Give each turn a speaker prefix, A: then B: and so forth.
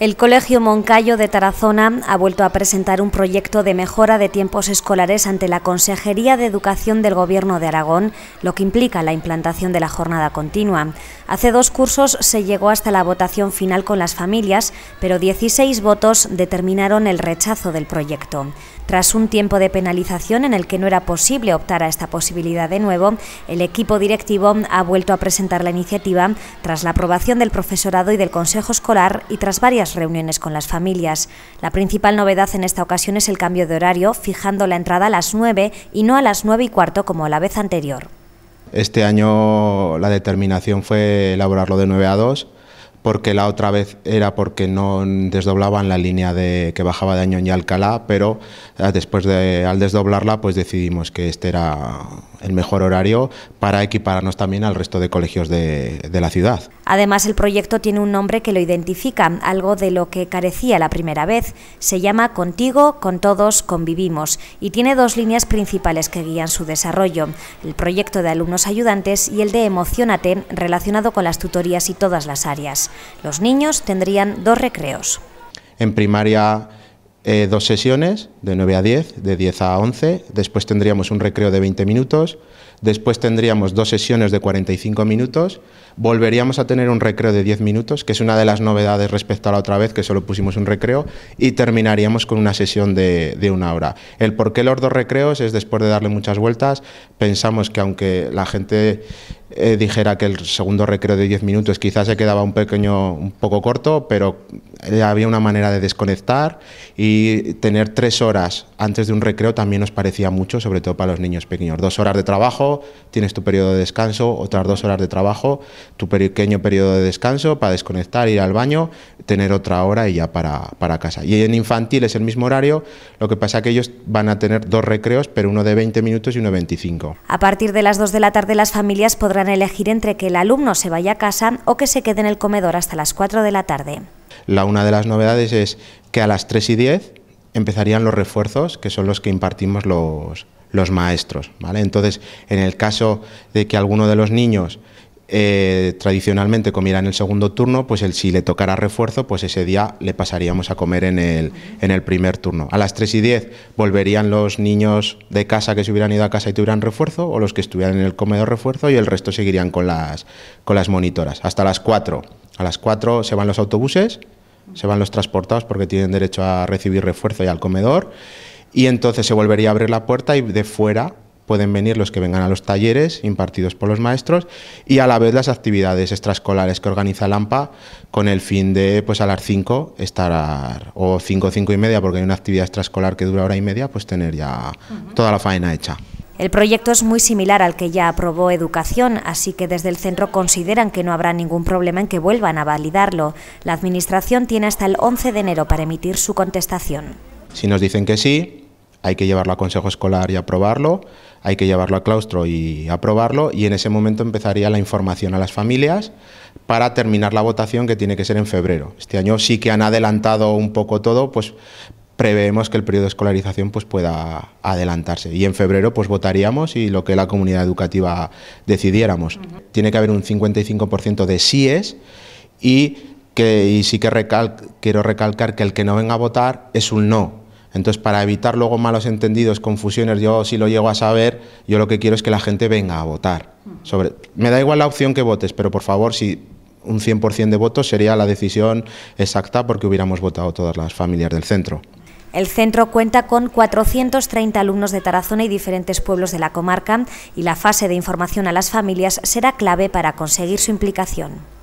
A: El Colegio Moncayo de Tarazona ha vuelto a presentar un proyecto de mejora de tiempos escolares ante la Consejería de Educación del Gobierno de Aragón, lo que implica la implantación de la jornada continua. Hace dos cursos se llegó hasta la votación final con las familias, pero 16 votos determinaron el rechazo del proyecto. Tras un tiempo de penalización en el que no era posible optar a esta posibilidad de nuevo, el equipo directivo ha vuelto a presentar la iniciativa tras la aprobación del profesorado y del Consejo Escolar y tras varias reuniones con las familias. La principal novedad en esta ocasión es el cambio de horario, fijando la entrada a las 9 y no a las 9 y cuarto como la vez anterior.
B: Este año la determinación fue elaborarlo de 9 a 2 porque la otra vez era porque no desdoblaban la línea de, que bajaba de Añón y Alcalá, pero ah, después de, al desdoblarla pues decidimos que este era el mejor horario para equipararnos también al resto de colegios de, la ciudad.
A: Además, el proyecto tiene un nombre que lo identifica, algo de lo que carecía la primera vez. Se llama Contigo, con todos, convivimos y tiene dos líneas principales que guían su desarrollo, el proyecto de alumnos ayudantes y el de Emocionate, relacionado con las tutorías y todas las áreas. Los niños tendrían dos recreos.
B: En primaria eh, dos sesiones, de 9 a 10, de 10 a 11, después tendríamos un recreo de 20 minutos, después tendríamos dos sesiones de 45 minutos, volveríamos a tener un recreo de 10 minutos, que es una de las novedades respecto a la otra vez, que solo pusimos un recreo, y terminaríamos con una sesión de, de una hora. El por qué los dos recreos es después de darle muchas vueltas, pensamos que aunque la gente eh, dijera que el segundo recreo de 10 minutos quizás se quedaba un pequeño, un poco corto, pero había una manera de desconectar y tener tres horas antes de un recreo también nos parecía mucho, sobre todo para los niños pequeños. Dos horas de trabajo, tienes tu periodo de descanso, otras dos horas de trabajo, tu pequeño periodo de descanso para desconectar, ir al baño, tener otra hora y ya para, para casa. Y en infantil es el mismo horario, lo que pasa que ellos van a tener dos recreos, pero uno de 20 minutos y uno de 25.
A: A partir de las 2 de la tarde las familias podrán elegir entre que el alumno se vaya a casa o que se quede en el comedor hasta las 4 de la tarde.
B: La una de las novedades es que a las 3 y 10 empezarían los refuerzos, que son los que impartimos los, maestros. ¿vale? Entonces, en el caso de que alguno de los niños eh, tradicionalmente comiera en el segundo turno, pues el, si le tocara refuerzo, pues ese día le pasaríamos a comer en el, en el primer turno. A las 3 y 10 volverían los niños de casa que se hubieran ido a casa y tuvieran refuerzo, o los que estuvieran en el comedor refuerzo, y el resto seguirían con las, con las monitoras. Hasta las 4. A las 4 se van los autobuses, se van los transportados porque tienen derecho a recibir refuerzo y al comedor, y entonces se volvería a abrir la puerta y de fuera pueden venir los que vengan a los talleres impartidos por los maestros y a la vez las actividades extraescolares que organiza AMPA con el fin de pues a las 5 estar o 5, 5 y media porque hay una actividad extraescolar que dura hora y media pues tener ya toda la faena hecha.
A: El proyecto es muy similar al que ya aprobó Educación, así que desde el centro consideran que no habrá ningún problema en que vuelvan a validarlo. La Administración tiene hasta el 11 de enero para emitir su contestación.
B: Si nos dicen que sí, hay que llevarlo a consejo escolar y aprobarlo, hay que llevarlo a claustro y aprobarlo, y en ese momento empezaría la información a las familias para terminar la votación que tiene que ser en febrero. Este año sí que han adelantado un poco todo, pues preveemos que el periodo de escolarización pues, pueda adelantarse. Y en febrero pues votaríamos y lo que la comunidad educativa decidiéramos. Tiene que haber un 55% de síes y, que, y sí que quiero recalcar que el que no venga a votar es un no entonces, para evitar luego malos entendidos, confusiones, yo si lo llego a saber, yo lo que quiero es que la gente venga a votar. me da igual la opción que votes, pero por favor, si un 100% de votos sería la decisión exacta porque hubiéramos votado todas las familias del centro.
A: El centro cuenta con 430 alumnos de Tarazona y diferentes pueblos de la comarca y la fase de información a las familias será clave para conseguir su implicación.